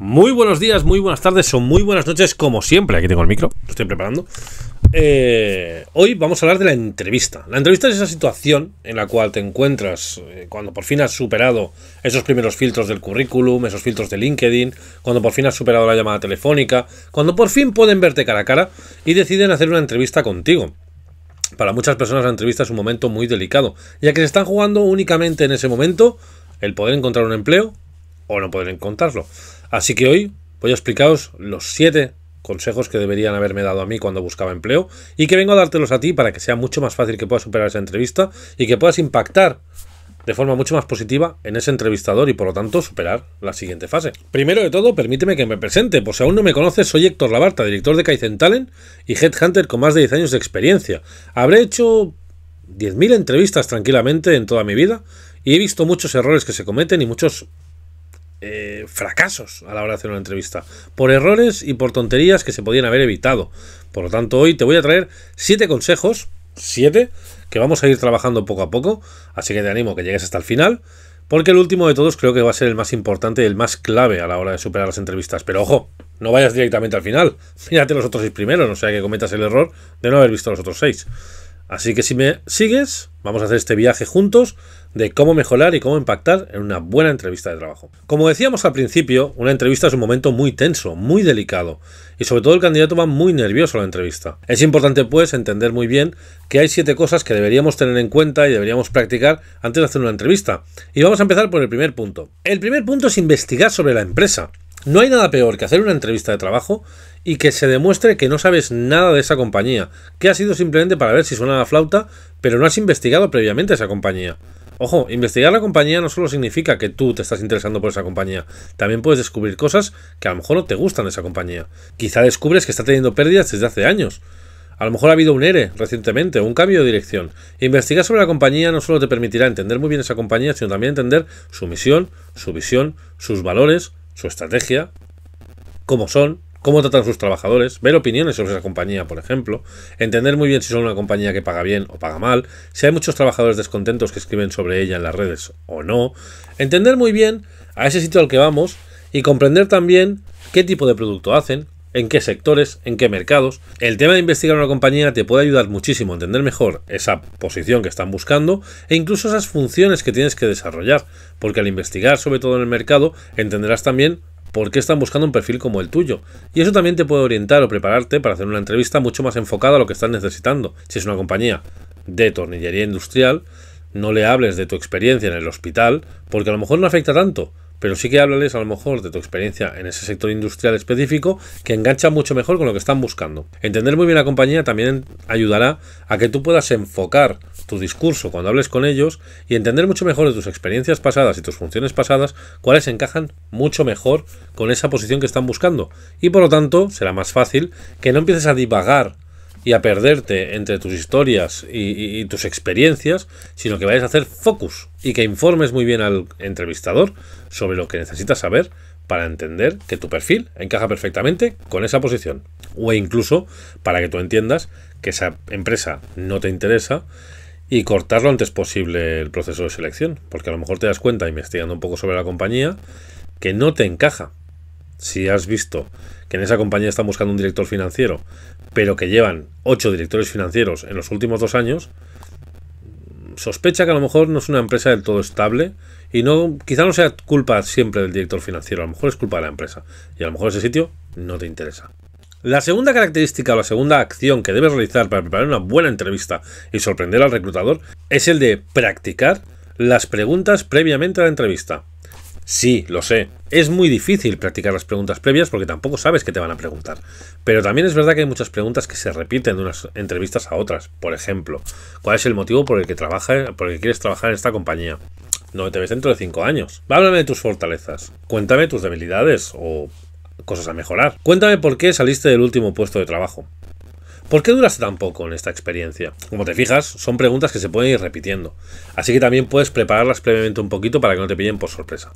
Muy buenos días, muy buenas tardes o muy buenas noches, como siempre. Aquí tengo el micro, lo estoy preparando. Eh, hoy vamos a hablar de la entrevista. La entrevista es esa situación en la cual te encuentras eh, cuando por fin has superado esos primeros filtros del currículum, esos filtros de LinkedIn, cuando por fin has superado la llamada telefónica, cuando por fin pueden verte cara a cara y deciden hacer una entrevista contigo. Para muchas personas la entrevista es un momento muy delicado, ya que se están jugando únicamente en ese momento el poder encontrar un empleo o no poder encontrarlo. Así que hoy voy a explicaros los siete consejos que deberían haberme dado a mí cuando buscaba empleo y que vengo a dártelos a ti para que sea mucho más fácil que puedas superar esa entrevista y que puedas impactar de forma mucho más positiva en ese entrevistador y por lo tanto superar la siguiente fase. Primero de todo, permíteme que me presente, Por si aún no me conoces, soy Héctor Labarta, director de Kaizen Talent y headhunter con más de 10 años de experiencia. Habré hecho 10.000 entrevistas tranquilamente en toda mi vida y he visto muchos errores que se cometen y muchos eh, fracasos a la hora de hacer una entrevista, por errores y por tonterías que se podían haber evitado. Por lo tanto, hoy te voy a traer siete consejos, siete, que vamos a ir trabajando poco a poco, así que te animo que llegues hasta el final, porque el último de todos creo que va a ser el más importante y el más clave a la hora de superar las entrevistas. Pero ojo, no vayas directamente al final, mírate los otros seis primeros, no sea que cometas el error de no haber visto los otros seis. Así que si me sigues, vamos a hacer este viaje juntos de cómo mejorar y cómo impactar en una buena entrevista de trabajo. Como decíamos al principio, una entrevista es un momento muy tenso, muy delicado, y sobre todo el candidato va muy nervioso a la entrevista. Es importante pues entender muy bien que hay siete cosas que deberíamos tener en cuenta y deberíamos practicar antes de hacer una entrevista. Y vamos a empezar por el primer punto. El primer punto es investigar sobre la empresa. No hay nada peor que hacer una entrevista de trabajo y que se demuestre que no sabes nada de esa compañía, que ha sido simplemente para ver si suena la flauta, pero no has investigado previamente esa compañía. Ojo, investigar la compañía no solo significa que tú te estás interesando por esa compañía, también puedes descubrir cosas que a lo mejor no te gustan de esa compañía. Quizá descubres que está teniendo pérdidas desde hace años. A lo mejor ha habido un ERE recientemente o un cambio de dirección. Investigar sobre la compañía no solo te permitirá entender muy bien esa compañía, sino también entender su misión, su visión, sus valores, su estrategia, cómo son, cómo tratan sus trabajadores, ver opiniones sobre esa compañía, por ejemplo, entender muy bien si son una compañía que paga bien o paga mal, si hay muchos trabajadores descontentos que escriben sobre ella en las redes o no, entender muy bien a ese sitio al que vamos y comprender también qué tipo de producto hacen, en qué sectores, en qué mercados. El tema de investigar una compañía te puede ayudar muchísimo a entender mejor esa posición que están buscando e incluso esas funciones que tienes que desarrollar, porque al investigar sobre todo en el mercado entenderás también por qué están buscando un perfil como el tuyo. Y eso también te puede orientar o prepararte para hacer una entrevista mucho más enfocada a lo que estás necesitando. Si es una compañía de tornillería industrial, no le hables de tu experiencia en el hospital, porque a lo mejor no afecta tanto pero sí que háblales a lo mejor de tu experiencia en ese sector industrial específico que engancha mucho mejor con lo que están buscando. Entender muy bien la compañía también ayudará a que tú puedas enfocar tu discurso cuando hables con ellos y entender mucho mejor de tus experiencias pasadas y tus funciones pasadas cuáles encajan mucho mejor con esa posición que están buscando. Y por lo tanto será más fácil que no empieces a divagar y a perderte entre tus historias y, tus experiencias, sino que vayas a hacer focus y que informes muy bien al entrevistador sobre lo que necesitas saber para entender que tu perfil encaja perfectamente con esa posición. O incluso para que tú entiendas que esa empresa no te interesa y cortar lo antes posible el proceso de selección. Porque a lo mejor te das cuenta, investigando un poco sobre la compañía, que no te encaja si has visto que en esa compañía están buscando un director financiero, pero que llevan ocho directores financieros en los últimos dos años, sospecha que a lo mejor no es una empresa del todo estable y no, quizá no sea culpa siempre del director financiero, a lo mejor es culpa de la empresa y a lo mejor ese sitio no te interesa. La segunda característica o la segunda acción que debes realizar para preparar una buena entrevista y sorprender al reclutador es el de practicar las preguntas previamente a la entrevista. Sí, lo sé. Es muy difícil practicar las preguntas previas porque tampoco sabes qué te van a preguntar. Pero también es verdad que hay muchas preguntas que se repiten de unas entrevistas a otras. Por ejemplo, ¿cuál es el motivo por el que, por quieres trabajar en esta compañía? No te ves dentro de 5 años. Háblame de tus fortalezas. Cuéntame tus debilidades o cosas a mejorar. Cuéntame por qué saliste del último puesto de trabajo. ¿Por qué duras tan poco en esta experiencia? Como te fijas, son preguntas que se pueden ir repitiendo, así que también puedes prepararlas previamente un poquito para que no te pillen por sorpresa.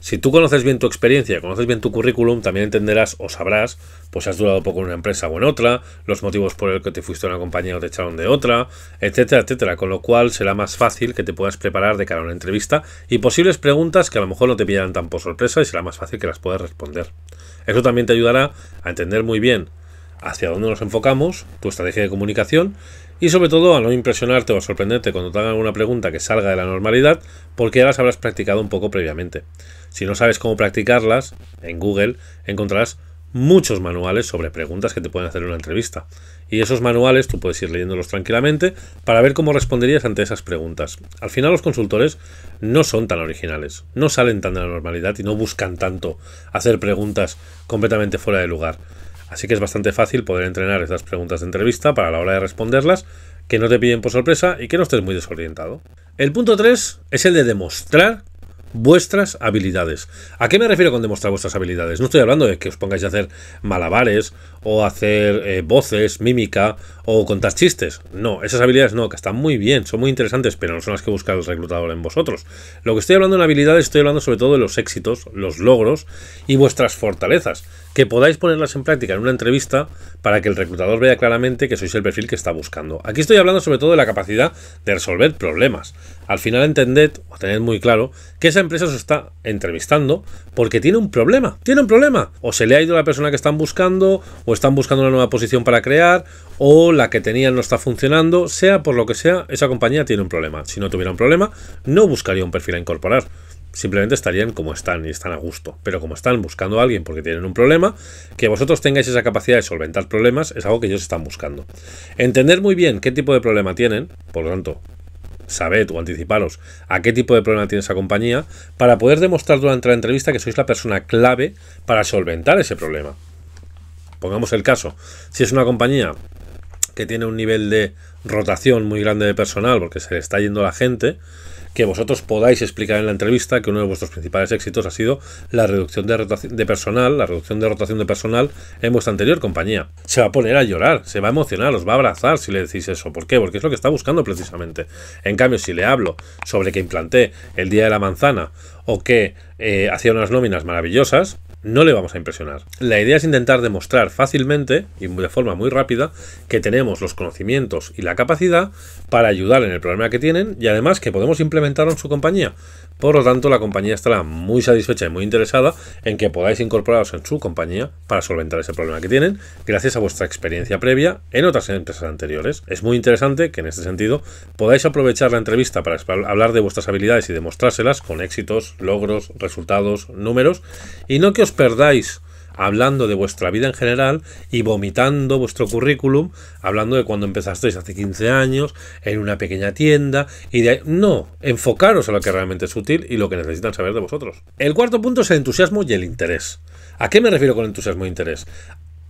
Si tú conoces bien tu experiencia, conoces bien tu currículum, también entenderás o sabrás, pues has durado poco en una empresa o en otra, los motivos por el que te fuiste a una compañía o te echaron de otra, etcétera, etcétera, con lo cual será más fácil que te puedas preparar de cara a una entrevista y posibles preguntas que a lo mejor no te pillarán tan por sorpresa y será más fácil que las puedas responder. Eso también te ayudará a entender muy bien hacia dónde nos enfocamos, tu estrategia de comunicación y sobre todo a no impresionarte o sorprenderte cuando te hagan alguna pregunta que salga de la normalidad porque ya las habrás practicado un poco previamente. Si no sabes cómo practicarlas, en Google encontrarás muchos manuales sobre preguntas que te pueden hacer en una entrevista. Y esos manuales tú puedes ir leyéndolos tranquilamente para ver cómo responderías ante esas preguntas. Al final los consultores no son tan originales, no salen tan de la normalidad y no buscan tanto hacer preguntas completamente fuera de lugar. Así que es bastante fácil poder entrenar estas preguntas de entrevista para la hora de responderlas, que no te piden por sorpresa y que no estés muy desorientado. El punto 3 es el de demostrar vuestras habilidades. ¿A qué me refiero con demostrar vuestras habilidades? No estoy hablando de que os pongáis a hacer malabares o hacer eh, voces, mímica o contar chistes. No, esas habilidades no, que están muy bien, son muy interesantes, pero no son las que busca el reclutador en vosotros. Lo que estoy hablando en habilidades, estoy hablando sobre todo de los éxitos, los logros y vuestras fortalezas que podáis ponerlas en práctica en una entrevista para que el reclutador vea claramente que sois el perfil que está buscando. Aquí estoy hablando sobre todo de la capacidad de resolver problemas. Al final entended o tened muy claro que esa empresa os está entrevistando porque tiene un problema. Tiene un problema. O se le ha ido la persona que están buscando, o están buscando una nueva posición para crear, o la que tenían no está funcionando. Sea por lo que sea, esa compañía tiene un problema. Si no tuviera un problema, no buscaría un perfil a incorporar simplemente estarían como están y están a gusto. Pero como están buscando a alguien porque tienen un problema, que vosotros tengáis esa capacidad de solventar problemas es algo que ellos están buscando. Entender muy bien qué tipo de problema tienen, por lo tanto, sabed o anticiparos a qué tipo de problema tiene esa compañía para poder demostrar durante la entrevista que sois la persona clave para solventar ese problema. Pongamos el caso, si es una compañía que tiene un nivel de rotación muy grande de personal porque se le está yendo la gente, que vosotros podáis explicar en la entrevista que uno de vuestros principales éxitos ha sido la reducción de, de personal, la reducción de rotación de personal en vuestra anterior compañía. Se va a poner a llorar, se va a emocionar, os va a abrazar si le decís eso. ¿Por qué? Porque es lo que está buscando precisamente. En cambio, si le hablo sobre que implanté el día de la manzana o que eh, hacía unas nóminas maravillosas, no le vamos a impresionar. La idea es intentar demostrar fácilmente y de forma muy rápida que tenemos los conocimientos y la capacidad para ayudar en el problema que tienen y además que podemos implementarlo en su compañía. Por lo tanto, la compañía estará muy satisfecha y muy interesada en que podáis incorporaros en su compañía para solventar ese problema que tienen gracias a vuestra experiencia previa en otras empresas anteriores. Es muy interesante que en este sentido podáis aprovechar la entrevista para hablar de vuestras habilidades y demostrárselas con éxitos, logros, resultados, números y no que os perdáis hablando de vuestra vida en general y vomitando vuestro currículum, hablando de cuando empezasteis hace 15 años, en una pequeña tienda, y de No, enfocaros a lo que realmente es útil y lo que necesitan saber de vosotros. El cuarto punto es el entusiasmo y el interés. ¿A qué me refiero con entusiasmo e interés?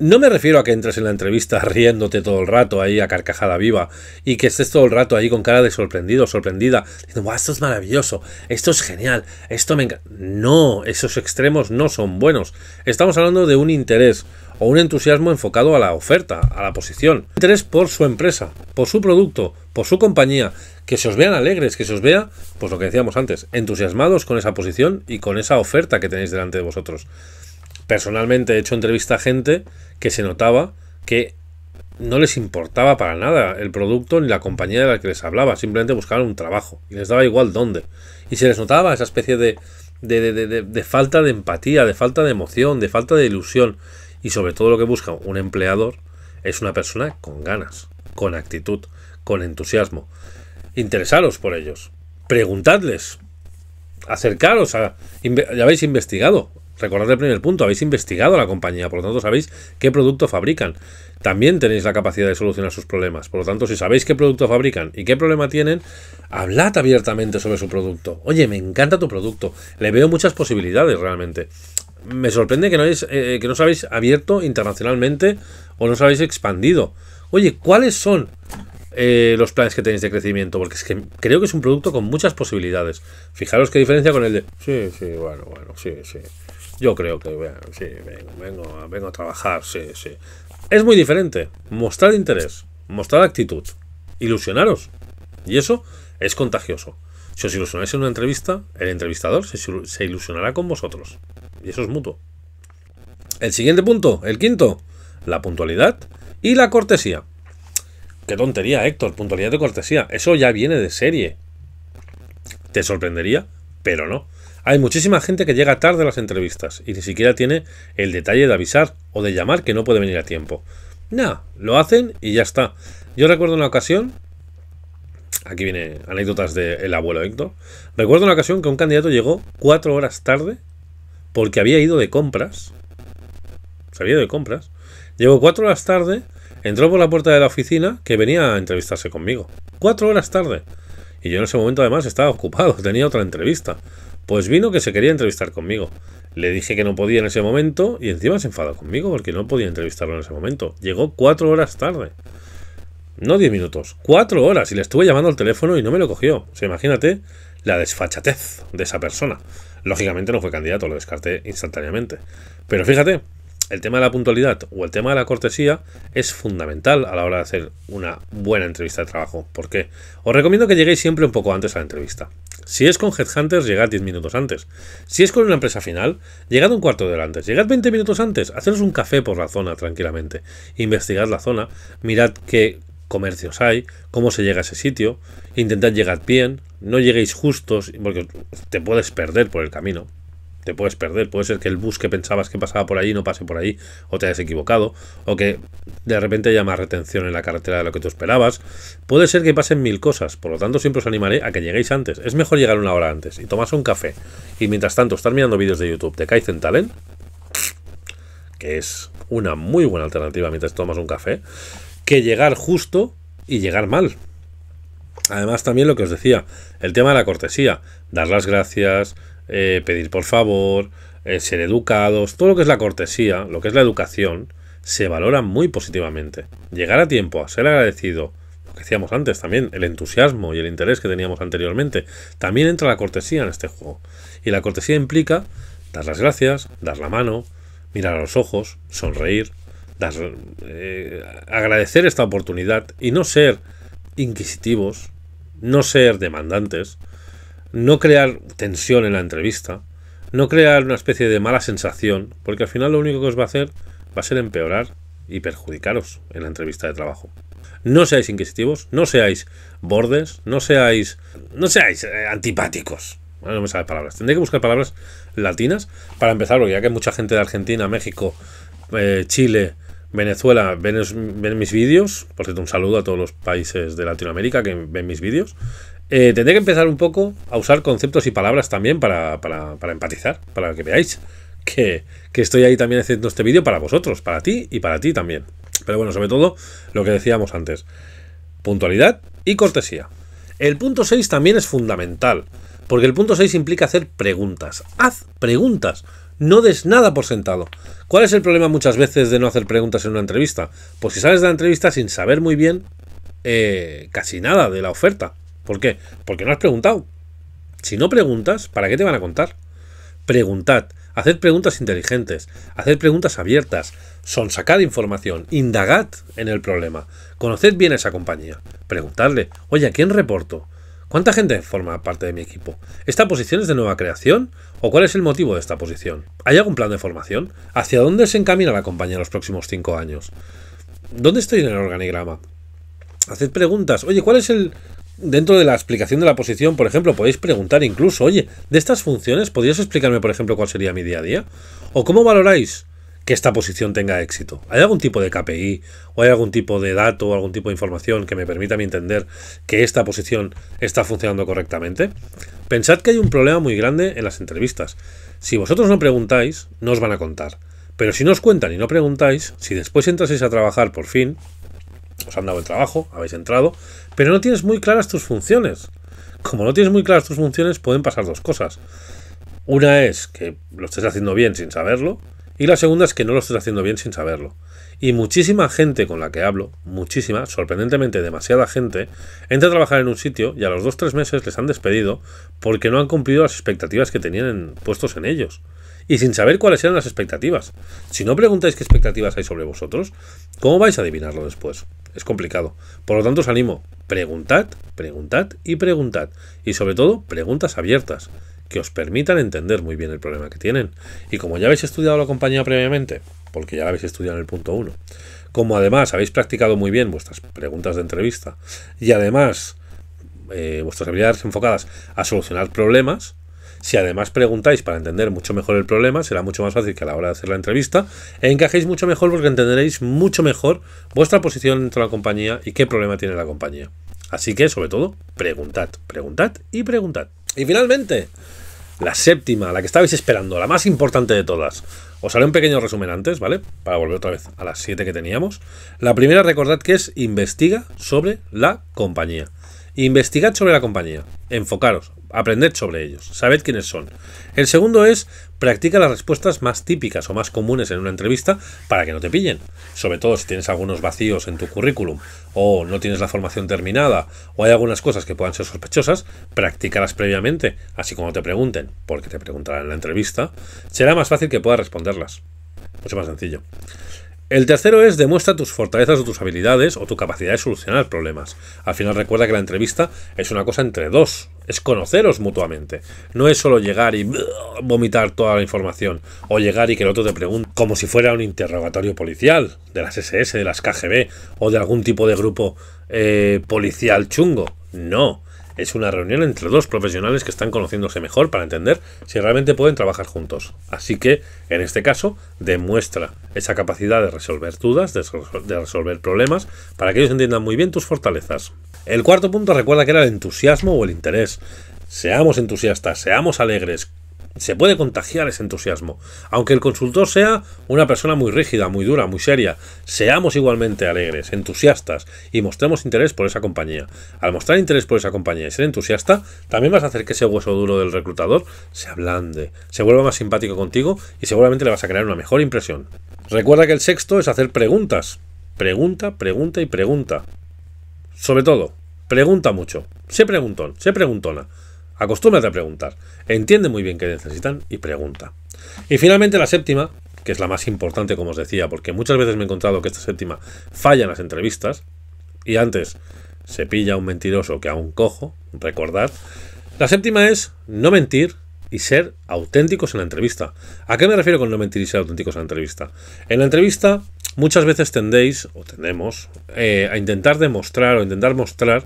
No me refiero a que entres en la entrevista riéndote todo el rato ahí a carcajada viva y que estés todo el rato ahí con cara de sorprendido, sorprendida, diciendo, ¡guau, esto es maravilloso! ¡Esto es genial! ¡Esto me encanta! No, esos extremos no son buenos. Estamos hablando de un interés o un entusiasmo enfocado a la oferta, a la posición. Interés por su empresa, por su producto, por su compañía, que se os vean alegres, que se os vea, pues lo que decíamos antes, entusiasmados con esa posición y con esa oferta que tenéis delante de vosotros personalmente he hecho entrevista a gente que se notaba que no les importaba para nada el producto ni la compañía de la que les hablaba, simplemente buscaban un trabajo y les daba igual dónde. Y se les notaba esa especie de, de, falta de empatía, de falta de emoción, de falta de ilusión. Y sobre todo lo que busca un empleador es una persona con ganas, con actitud, con entusiasmo. Interesaros por ellos, preguntadles, acercaros a... Ya habéis investigado, Recordad el primer punto, habéis investigado a la compañía, por lo tanto sabéis qué producto fabrican. También tenéis la capacidad de solucionar sus problemas. Por lo tanto, si sabéis qué producto fabrican y qué problema tienen, hablad abiertamente sobre su producto. Oye, me encanta tu producto. Le veo muchas posibilidades realmente. Me sorprende que no, eh, eh, que no os habéis abierto internacionalmente o no os habéis expandido. Oye, ¿cuáles son eh, los planes que tenéis de crecimiento, porque es que creo que es un producto con muchas posibilidades. Fijaros qué diferencia con el de... Sí, sí, bueno, bueno, sí, sí. Yo creo que, bueno, sí, vengo, vengo, a trabajar, sí, sí. Es muy diferente. Mostrar interés, mostrar actitud, ilusionaros. Y eso es contagioso. Si os ilusionáis en una entrevista, el entrevistador se ilusionará con vosotros. Y eso es mutuo. El siguiente punto, el quinto, la puntualidad y la cortesía. Qué tontería, Héctor. Puntualidad de cortesía. Eso ya viene de serie. Te sorprendería, pero no. Hay muchísima gente que llega tarde a las entrevistas y ni siquiera tiene el detalle de avisar o de llamar que no puede venir a tiempo. Nada, lo hacen y ya está. Yo recuerdo una ocasión aquí viene anécdotas del abuelo Héctor. Recuerdo una ocasión que un candidato llegó cuatro horas tarde porque había ido de compras. Se había ido de compras. Llegó cuatro horas tarde Entró por la puerta de la oficina que venía a entrevistarse conmigo. Cuatro horas tarde. Y yo en ese momento además estaba ocupado, tenía otra entrevista. Pues vino que se quería entrevistar conmigo. Le dije que no podía en ese momento y encima se enfadó conmigo porque no podía entrevistarlo en ese momento. Llegó cuatro horas tarde. No diez minutos, cuatro horas y le estuve llamando al teléfono y no me lo cogió. se imagínate la desfachatez de esa persona. Lógicamente no fue candidato, lo descarté instantáneamente. Pero fíjate, el tema de la puntualidad o el tema de la cortesía es fundamental a la hora de hacer una buena entrevista de trabajo. ¿Por qué? Os recomiendo que lleguéis siempre un poco antes a la entrevista. Si es con Headhunters, llegad 10 minutos antes. Si es con una empresa final, llegad un cuarto de hora antes. Llegad 20 minutos antes. Haceros un café por la zona tranquilamente. Investigad la zona. Mirad qué comercios hay, cómo se llega a ese sitio. Intentad llegar bien. No lleguéis justos porque te puedes perder por el camino te puedes perder. Puede ser que el bus que pensabas que pasaba por allí no pase por ahí, o te hayas equivocado, o que de repente haya más retención en la carretera de lo que tú esperabas. Puede ser que pasen mil cosas, por lo tanto siempre os animaré a que lleguéis antes. Es mejor llegar una hora antes y tomarse un café. Y mientras tanto, estar mirando vídeos de YouTube de Kaizen Talent, que es una muy buena alternativa mientras tomas un café, que llegar justo y llegar mal. Además, también lo que os decía, el tema de la cortesía, dar las gracias, eh, pedir por favor, eh, ser educados, todo lo que es la cortesía, lo que es la educación, se valora muy positivamente. Llegar a tiempo, a ser agradecido, lo que decíamos antes también, el entusiasmo y el interés que teníamos anteriormente, también entra la cortesía en este juego. Y la cortesía implica dar las gracias, dar la mano, mirar a los ojos, sonreír, dar, eh, agradecer esta oportunidad y no ser inquisitivos, no ser demandantes, no crear tensión en la entrevista, no crear una especie de mala sensación, porque al final lo único que os va a hacer va a ser empeorar y perjudicaros en la entrevista de trabajo. No seáis inquisitivos, no seáis bordes, no seáis no seáis eh, antipáticos. Bueno, no me palabras. Tendré que buscar palabras latinas para empezar, porque ya que mucha gente de Argentina, México, eh, Chile, Venezuela ven, ven mis vídeos. Por cierto, un saludo a todos los países de Latinoamérica que ven mis vídeos. Eh, tendré que empezar un poco a usar conceptos y palabras también para, empatizar, para que veáis que, que, estoy ahí también haciendo este vídeo para vosotros, para ti y para ti también. Pero bueno, sobre todo lo que decíamos antes, puntualidad y cortesía. El punto 6 también es fundamental, porque el punto 6 implica hacer preguntas. Haz preguntas, no des nada por sentado. ¿Cuál es el problema muchas veces de no hacer preguntas en una entrevista? Pues si sales de la entrevista sin saber muy bien eh, casi nada de la oferta ¿Por qué? Porque no has preguntado. Si no preguntas, ¿para qué te van a contar? Preguntad, haced preguntas inteligentes, haced preguntas abiertas, sonsacad información, indagad en el problema, conoced bien a esa compañía, preguntadle, oye, ¿a quién reporto? ¿Cuánta gente forma parte de mi equipo? ¿Esta posición es de nueva creación? ¿O cuál es el motivo de esta posición? ¿Hay algún plan de formación? ¿Hacia dónde se encamina la compañía en los próximos cinco años? ¿Dónde estoy en el organigrama? Haced preguntas. Oye, ¿cuál es el dentro de la explicación de la posición, por ejemplo, podéis preguntar incluso, oye, de estas funciones, ¿podrías explicarme, por ejemplo, cuál sería mi día a día? ¿O cómo valoráis que esta posición tenga éxito? ¿Hay algún tipo de KPI o hay algún tipo de dato o algún tipo de información que me permita entender que esta posición está funcionando correctamente? Pensad que hay un problema muy grande en las entrevistas. Si vosotros no preguntáis, no os van a contar. Pero si no os cuentan y no preguntáis, si después entraseis a trabajar por fin, os han dado el trabajo, habéis entrado, pero no tienes muy claras tus funciones. Como no tienes muy claras tus funciones, pueden pasar dos cosas. Una es que lo estés haciendo bien sin saberlo, y la segunda es que no lo estés haciendo bien sin saberlo y muchísima gente con la que hablo, muchísima, sorprendentemente demasiada gente, entra a trabajar en un sitio y a los 2-3 meses les han despedido porque no han cumplido las expectativas que tenían puestos en ellos. Y sin saber cuáles eran las expectativas. Si no preguntáis qué expectativas hay sobre vosotros, ¿cómo vais a adivinarlo después? Es complicado. Por lo tanto, os animo, preguntad, preguntad y preguntad. Y sobre todo, preguntas abiertas que os permitan entender muy bien el problema que tienen. Y como ya habéis estudiado la compañía previamente, porque ya la habéis estudiado en el punto 1, como además habéis practicado muy bien vuestras preguntas de entrevista y además eh, vuestras habilidades enfocadas a solucionar problemas, si además preguntáis para entender mucho mejor el problema, será mucho más fácil que a la hora de hacer la entrevista encajéis mucho mejor porque entenderéis mucho mejor vuestra posición dentro de la compañía y qué problema tiene la compañía. Así que, sobre todo, preguntad, preguntad y preguntad. Y finalmente, la séptima, la que estabais esperando, la más importante de todas. Os haré un pequeño resumen antes, ¿vale? Para volver otra vez a las siete que teníamos. La primera, recordad que es investiga sobre la compañía. Investigad sobre la compañía, enfocaros, aprender sobre ellos, sabed quiénes son. El segundo es, practica las respuestas más típicas o más comunes en una entrevista para que no te pillen. Sobre todo si tienes algunos vacíos en tu currículum o no tienes la formación terminada o hay algunas cosas que puedan ser sospechosas, practícalas previamente, así como te pregunten, porque te preguntarán en la entrevista, será más fácil que puedas responderlas. Mucho más sencillo. El tercero es demuestra tus fortalezas o tus habilidades o tu capacidad de solucionar problemas. Al final recuerda que la entrevista es una cosa entre dos, es conoceros mutuamente. No es solo llegar y uh, vomitar toda la información o llegar y que el otro te pregunte como si fuera un interrogatorio policial de las SS, de las KGB o de algún tipo de grupo eh, policial chungo. No, es una reunión entre dos profesionales que están conociéndose mejor para entender si realmente pueden trabajar juntos. Así que, en este caso, demuestra esa capacidad de resolver dudas, de, resolver problemas, para que ellos entiendan muy bien tus fortalezas. El cuarto punto recuerda que era el entusiasmo o el interés. Seamos entusiastas, seamos alegres, se puede contagiar ese entusiasmo. Aunque el consultor sea una persona muy rígida, muy dura, muy seria, seamos igualmente alegres, entusiastas y mostremos interés por esa compañía. Al mostrar interés por esa compañía y ser entusiasta, también vas a hacer que ese hueso duro del reclutador se ablande, se vuelva más simpático contigo y seguramente le vas a crear una mejor impresión. Recuerda que el sexto es hacer preguntas. Pregunta, pregunta y pregunta. Sobre todo, pregunta mucho. Sé preguntón, sé preguntona. Acostúmbrate a preguntar. Entiende muy bien qué necesitan y pregunta. Y finalmente la séptima, que es la más importante, como os decía, porque muchas veces me he encontrado que esta séptima falla en las entrevistas y antes se pilla un mentiroso que un cojo, recordad. La séptima es no mentir y ser auténticos en la entrevista. ¿A qué me refiero con no mentir y ser auténticos en la entrevista? En la entrevista muchas veces tendéis, o tendemos, eh, a intentar demostrar o intentar mostrar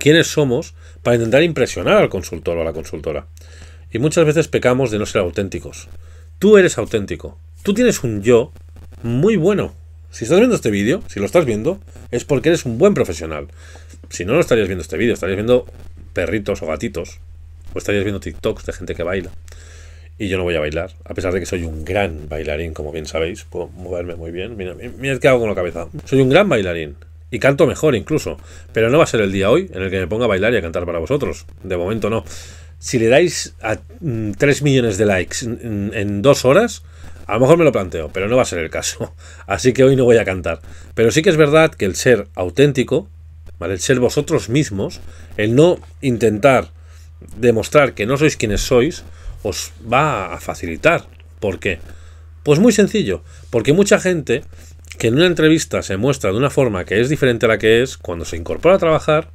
quiénes somos para intentar impresionar al consultor o a la consultora. Y muchas veces pecamos de no ser auténticos. Tú eres auténtico. Tú tienes un yo muy bueno. Si estás viendo este vídeo, si lo estás viendo, es porque eres un buen profesional. Si no, lo estarías viendo este vídeo, estarías viendo perritos o gatitos. O estarías viendo TikToks de gente que baila. Y yo no voy a bailar, a pesar de que soy un gran bailarín, como bien sabéis. Puedo moverme muy bien. Mirad mira qué hago con la cabeza. Soy un gran bailarín. Y canto mejor incluso. Pero no va a ser el día hoy en el que me ponga a bailar y a cantar para vosotros. De momento no. Si le dais a 3 mm, millones de likes en dos horas, a lo mejor me lo planteo, pero no va a ser el caso. Así que hoy no voy a cantar. Pero sí que es verdad que el ser auténtico, ¿vale? el ser vosotros mismos, el no intentar demostrar que no sois quienes sois, os va a facilitar. ¿Por qué? Pues muy sencillo, porque mucha gente que en una entrevista se muestra de una forma que es diferente a la que es, cuando se incorpora a trabajar,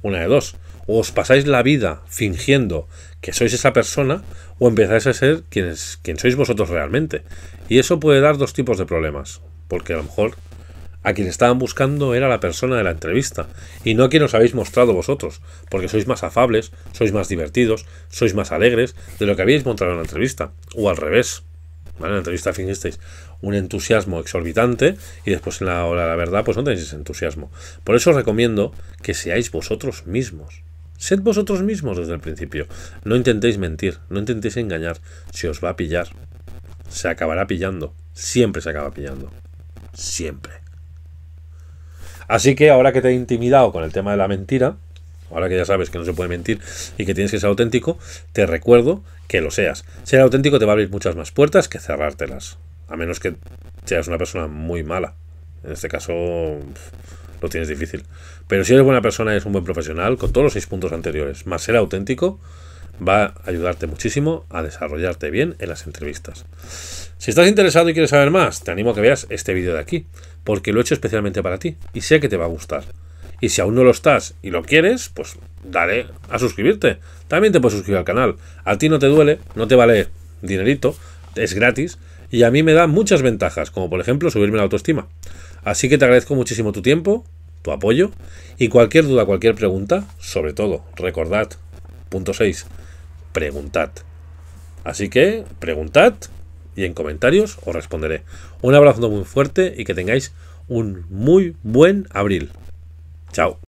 una de dos, o os pasáis la vida fingiendo que sois esa persona, o empezáis a ser quienes, quien sois vosotros realmente. Y eso puede dar dos tipos de problemas, porque a lo mejor a quien estaban buscando era la persona de la entrevista, y no a quien os habéis mostrado vosotros, porque sois más afables, sois más divertidos, sois más alegres de lo que habíais mostrado en la entrevista, o al revés. En la entrevista fingisteis, un entusiasmo exorbitante y después en la hora de la verdad pues no tenéis ese entusiasmo. Por eso os recomiendo que seáis vosotros mismos. Sed vosotros mismos desde el principio. No intentéis mentir, no intentéis engañar. Se os va a pillar. Se acabará pillando. Siempre se acaba pillando. Siempre. Así que ahora que te he intimidado con el tema de la mentira, ahora que ya sabes que no se puede mentir y que tienes que ser auténtico, te recuerdo que lo seas. Ser auténtico te va a abrir muchas más puertas que cerrártelas. A menos que seas una persona muy mala. En este caso lo tienes difícil. Pero si eres buena persona, eres un buen profesional, con todos los seis puntos anteriores, más ser auténtico, va a ayudarte muchísimo a desarrollarte bien en las entrevistas. Si estás interesado y quieres saber más, te animo a que veas este vídeo de aquí, porque lo he hecho especialmente para ti y sé que te va a gustar. Y si aún no lo estás y lo quieres, pues dale a suscribirte. También te puedes suscribir al canal. A ti no te duele, no te vale dinerito, es gratis y a mí me da muchas ventajas, como por ejemplo subirme la autoestima. Así que te agradezco muchísimo tu tiempo, tu apoyo y cualquier duda, cualquier pregunta, sobre todo, recordad, punto 6, preguntad. Así que preguntad y en comentarios os responderé. Un abrazo muy fuerte y que tengáis un muy buen abril. Chao.